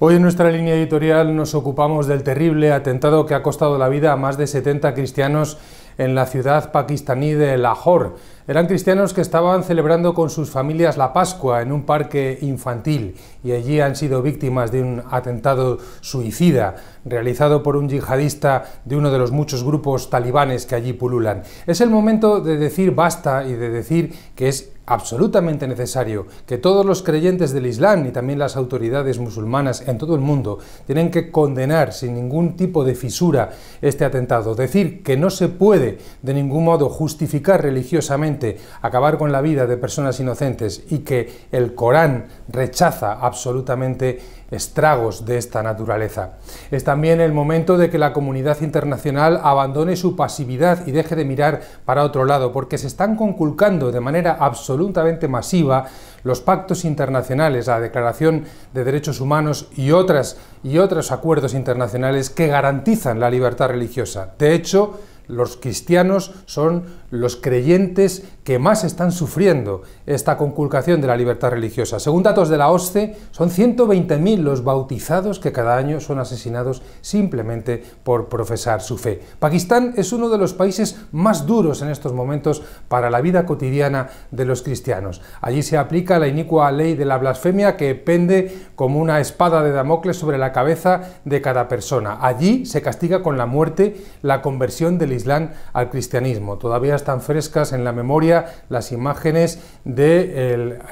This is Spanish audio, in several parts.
Hoy en nuestra línea editorial nos ocupamos del terrible atentado que ha costado la vida a más de 70 cristianos en la ciudad pakistaní de Lahore. Eran cristianos que estaban celebrando con sus familias la Pascua en un parque infantil y allí han sido víctimas de un atentado suicida realizado por un yihadista de uno de los muchos grupos talibanes que allí pululan. Es el momento de decir basta y de decir que es absolutamente necesario que todos los creyentes del Islam y también las autoridades musulmanas en todo el mundo tienen que condenar sin ningún tipo de fisura este atentado. Decir que no se puede de ningún modo justificar religiosamente acabar con la vida de personas inocentes y que el Corán rechaza absolutamente estragos de esta naturaleza. Es también el momento de que la comunidad internacional abandone su pasividad y deje de mirar para otro lado, porque se están conculcando de manera absoluta absolutamente masiva los pactos internacionales, la Declaración de Derechos Humanos y, otras, y otros acuerdos internacionales que garantizan la libertad religiosa. De hecho, los cristianos son los creyentes que más están sufriendo esta conculcación de la libertad religiosa. Según datos de la OSCE, son 120.000 los bautizados que cada año son asesinados simplemente por profesar su fe. Pakistán es uno de los países más duros en estos momentos para la vida cotidiana de los cristianos. Allí se aplica la inicua ley de la blasfemia que pende como una espada de Damocles sobre la cabeza de cada persona. Allí se castiga con la muerte la conversión del Islam al cristianismo. Todavía tan frescas en la memoria las imágenes de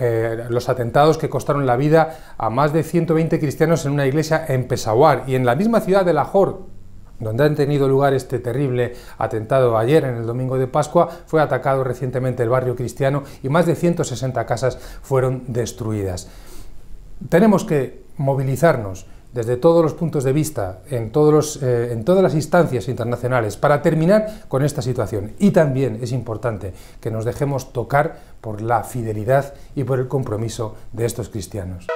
eh, los atentados que costaron la vida a más de 120 cristianos en una iglesia en Pesahuar y en la misma ciudad de Lahore, donde han tenido lugar este terrible atentado ayer en el domingo de Pascua, fue atacado recientemente el barrio cristiano y más de 160 casas fueron destruidas. Tenemos que movilizarnos, desde todos los puntos de vista, en, todos eh, en todas las instancias internacionales, para terminar con esta situación. Y también es importante que nos dejemos tocar por la fidelidad y por el compromiso de estos cristianos.